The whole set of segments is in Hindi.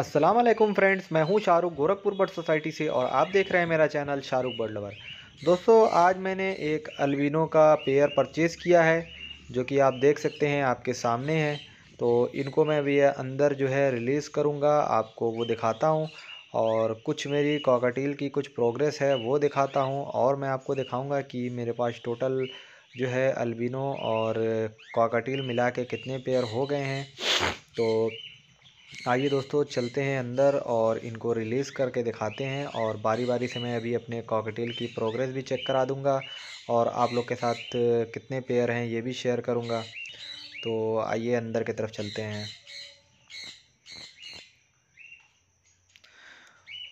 असलम फ्रेंड्स मैं हूं शाहरुख गोरखपुर बर्ड सोसाइटी से और आप देख रहे हैं मेरा चैनल शाहरुख बर्ड लवर दोस्तों आज मैंने एक अलविनो का पेयर परचेज़ किया है जो कि आप देख सकते हैं आपके सामने है तो इनको मैं भी अंदर जो है रिलीज़ करूँगा आपको वो दिखाता हूँ और कुछ मेरी काकाटील की कुछ प्रोग्रेस है वो दिखाता हूँ और मैं आपको दिखाऊँगा कि मेरे पास टोटल जो है अलविनो और काकाटील मिला के कितने पेयर हो गए हैं तो आइए दोस्तों चलते हैं अंदर और इनको रिलीज़ करके दिखाते हैं और बारी बारी से मैं अभी अपने कॉकटेल की प्रोग्रेस भी चेक करा दूंगा और आप लोग के साथ कितने पेयर हैं ये भी शेयर करूंगा तो आइए अंदर की तरफ चलते हैं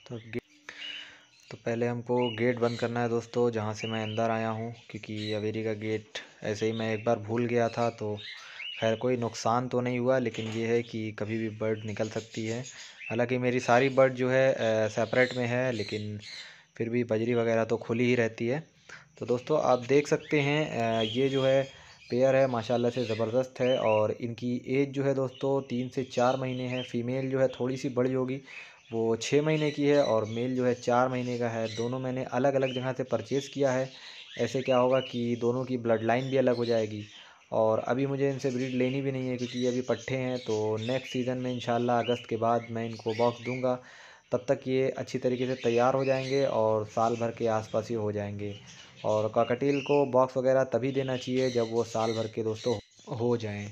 तो तो पहले हमको गेट बंद करना है दोस्तों जहाँ से मैं अंदर आया हूँ क्योंकि अवेरी का गेट ऐसे ही मैं एक बार भूल गया था तो खैर कोई नुकसान तो नहीं हुआ लेकिन ये है कि कभी भी बर्ड निकल सकती है हालांकि मेरी सारी बर्ड जो है सेपरेट में है लेकिन फिर भी बजरी वगैरह तो खुली ही रहती है तो दोस्तों आप देख सकते हैं ये जो है पेयर है माशाल्लाह से ज़बरदस्त है और इनकी एज जो है दोस्तों तीन से चार महीने है फ़ीमेल जो है थोड़ी सी बड़ी होगी वो छः महीने की है और मेल जो है चार महीने का है दोनों मैंने अलग अलग जगह से परचेज़ किया है ऐसे क्या होगा कि दोनों की ब्लड लाइन भी अलग हो जाएगी और अभी मुझे इनसे ब्रीड लेनी भी नहीं है क्योंकि ये अभी पट्ठे हैं तो नेक्स्ट सीज़न में इन अगस्त के बाद मैं इनको बॉक्स दूँगा तब तक ये अच्छी तरीके से तैयार हो जाएंगे और साल भर के आसपास ही हो जाएंगे और काकटील को बॉक्स वगैरह तभी देना चाहिए जब वो साल भर के दोस्तों हो जाएं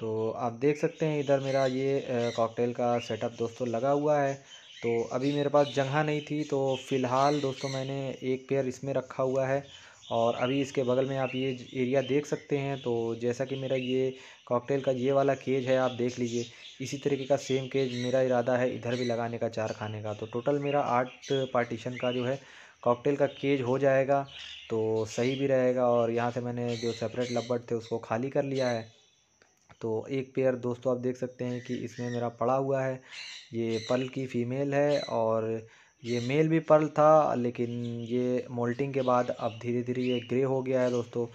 तो आप देख सकते हैं इधर मेरा ये कॉकटेल का सेटअप दोस्तों लगा हुआ है तो अभी मेरे पास जगह नहीं थी तो फ़िलहाल दोस्तों मैंने एक पेयर इसमें रखा हुआ है और अभी इसके बगल में आप ये एरिया देख सकते हैं तो जैसा कि मेरा ये कॉकटेल का ये वाला केज है आप देख लीजिए इसी तरीके का सेम केज मेरा इरादा है इधर भी लगाने का चार खाने का तो टोटल मेरा आठ पार्टीशन का जो है कॉकटेल का केज हो जाएगा तो सही भी रहेगा और यहाँ से मैंने जो सेपरेट लब्बट थे उसको खाली कर लिया है तो एक पेयर दोस्तों आप देख सकते हैं कि इसमें मेरा पड़ा हुआ है ये पल की फ़ीमेल है और ये मेल भी पर्ल था लेकिन ये मोल्टिंग के बाद अब धीरे धीरे ये ग्रे हो गया है दोस्तों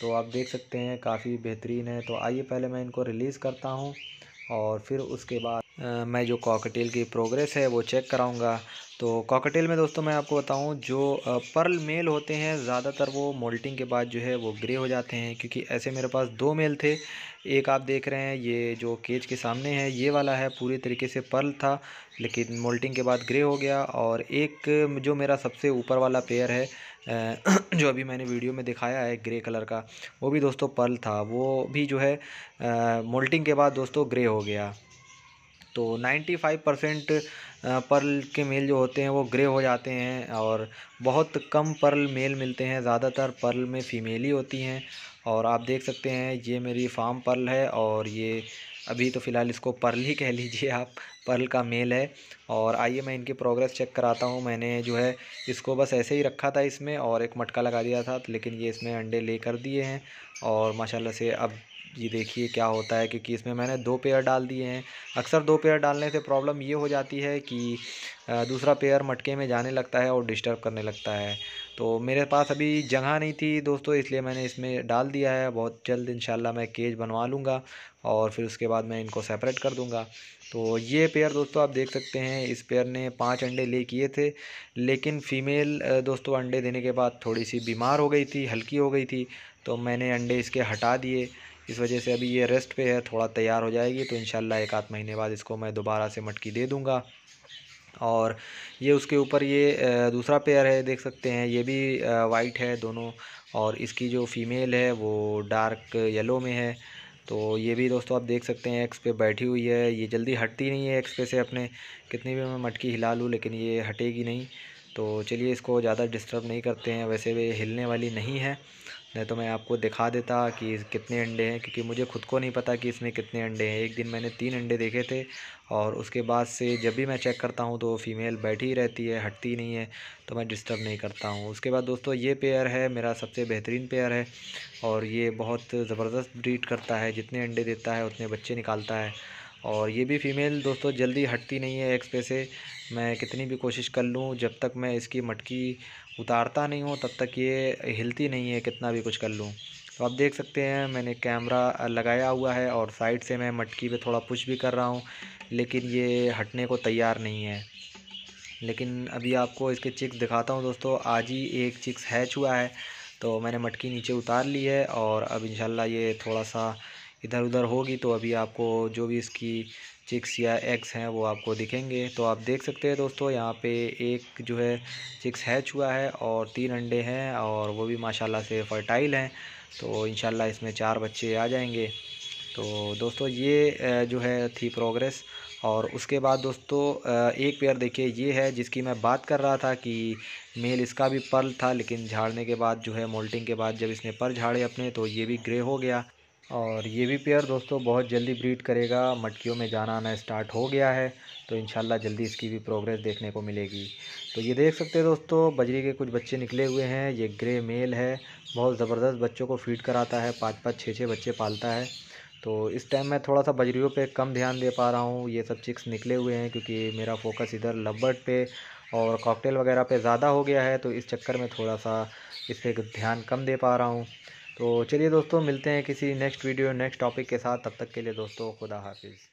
तो आप देख सकते हैं काफ़ी बेहतरीन है तो आइए पहले मैं इनको रिलीज़ करता हूँ और फिर उसके बाद मैं जो कॉकटेल की प्रोग्रेस है वो चेक कराऊंगा तो कॉकटेल में दोस्तों मैं आपको बताऊं जो पर्ल मेल होते हैं ज़्यादातर वो मोल्टिंग के बाद जो है वो ग्रे हो जाते हैं क्योंकि ऐसे मेरे पास दो मेल थे एक आप देख रहे हैं ये जो केज के सामने है ये वाला है पूरी तरीके से पर्ल था लेकिन मोल्टिंग के बाद ग्रे हो गया और एक जो मेरा सबसे ऊपर वाला पेयर है जो अभी मैंने वीडियो में दिखाया है ग्रे कलर का वो भी दोस्तों पर्ल था वो भी जो है मोल्टिंग के बाद दोस्तों ग्रे हो गया तो 95 परसेंट पर्ल के मेल जो होते हैं वो ग्रे हो जाते हैं और बहुत कम पर्ल मेल मिलते हैं ज़्यादातर पर्ल में फ़ीमेल ही होती हैं और आप देख सकते हैं ये मेरी फार्म पर्ल है और ये अभी तो फ़िलहाल इसको पर्ल ही कह लीजिए आप पर्ल का मेल है और आइए मैं इनकी प्रोग्रेस चेक कराता हूँ मैंने जो है इसको बस ऐसे ही रखा था इसमें और एक मटका लगा दिया था लेकिन ये इसमें अंडे ले कर दिए हैं और माशाल्लाह से अब ये देखिए क्या होता है क्योंकि इसमें मैंने दो पेयर डाल दिए हैं अक्सर दो पेयर डालने से प्रॉब्लम ये हो जाती है कि दूसरा पेयर मटके में जाने लगता है और डिस्टर्ब करने लगता है तो मेरे पास अभी जगह नहीं थी दोस्तों इसलिए मैंने इसमें डाल दिया है बहुत जल्द शाला मैं केज बनवा लूँगा और फिर उसके बाद मैं इनको सेपरेट कर दूँगा तो ये पेयर दोस्तों आप देख सकते हैं इस पेयर ने पाँच अंडे ले किए थे लेकिन फ़ीमेल दोस्तों अंडे देने के बाद थोड़ी सी बीमार हो गई थी हल्की हो गई थी तो मैंने अंडे इसके हटा दिए इस वजह से अभी ये रेस्ट पे है थोड़ा तैयार हो जाएगी तो इन एक आध महीने बाद इसको मैं दोबारा से मटकी दे दूँगा और ये उसके ऊपर ये दूसरा पेयर है देख सकते हैं ये भी वाइट है दोनों और इसकी जो फीमेल है वो डार्क येलो में है तो ये भी दोस्तों आप देख सकते हैं एक्स पे बैठी हुई है ये जल्दी हटती नहीं है एक्स पे से अपने कितनी भी मैं मटकी हिला लूँ लेकिन ये हटेगी नहीं तो चलिए इसको ज़्यादा डिस्टर्ब नहीं करते हैं वैसे वे हिलने वाली नहीं है नहीं तो मैं आपको दिखा देता कि कितने अंडे हैं क्योंकि मुझे खुद को नहीं पता कि इसमें कितने अंडे हैं एक दिन मैंने तीन अंडे देखे थे और उसके बाद से जब भी मैं चेक करता हूँ तो फीमेल बैठी ही रहती है हटती नहीं है तो मैं डिस्टर्ब नहीं करता हूँ उसके बाद दोस्तों ये पेयर है मेरा सबसे बेहतरीन पेयर है और ये बहुत ज़बरदस्त ब्रीड करता है जितने अंडे देता है उतने बच्चे निकालता है और ये भी फ़ीमेल दोस्तों जल्दी हटती नहीं है एक्सपे से मैं कितनी भी कोशिश कर लूँ जब तक मैं इसकी मटकी उतारता नहीं हूँ तब तक ये हिलती नहीं है कितना भी कुछ कर लूँ तो आप देख सकते हैं मैंने कैमरा लगाया हुआ है और साइड से मैं मटकी पे थोड़ा पुश भी कर रहा हूँ लेकिन ये हटने को तैयार नहीं है लेकिन अभी आपको इसके चिक्स दिखाता हूँ दोस्तों आज ही एक चिक्स हैच हुआ है तो मैंने मटकी नीचे उतार ली है और अब इंशाल्लाह ये थोड़ा सा इधर उधर होगी तो अभी आपको जो भी इसकी चिक्स या एग्स हैं वो आपको दिखेंगे तो आप देख सकते हैं दोस्तों यहाँ पे एक जो है चिक्स हैच हुआ है और तीन अंडे हैं और वो भी माशाल्लाह से फर्टाइल हैं तो इन इसमें चार बच्चे आ जाएंगे तो दोस्तों ये जो है थी प्रोग्रेस और उसके बाद दोस्तों एक पेयर देखिए ये है जिसकी मैं बात कर रहा था कि मेल इसका भी पर्ल था लेकिन झाड़ने के बाद जो है मोल्टिंग के बाद जब इसने पर झाड़े अपने तो ये भी ग्रे हो गया और ये भी पेयर दोस्तों बहुत जल्दी ब्रीड करेगा मटकियों में जाना आना स्टार्ट हो गया है तो इन जल्दी इसकी भी प्रोग्रेस देखने को मिलेगी तो ये देख सकते हैं दोस्तों बजरी के कुछ बच्चे निकले हुए हैं ये ग्रे मेल है बहुत ज़बरदस्त बच्चों को फीड कराता है पाँच पाँच छः छः बच्चे पालता है तो इस टाइम मैं थोड़ा सा बजरियों पर कम ध्यान दे पा रहा हूँ ये सब चिक्स निकले हुए हैं क्योंकि मेरा फोकस इधर लब्बर्ड पे और कॉकटेल वगैरह पे ज़्यादा हो गया है तो इस चक्कर में थोड़ा सा इस पर ध्यान कम दे पा रहा हूँ तो चलिए दोस्तों मिलते हैं किसी नेक्स्ट वीडियो नेक्स्ट टॉपिक के साथ तब तक के लिए दोस्तों खुदा हाफिज़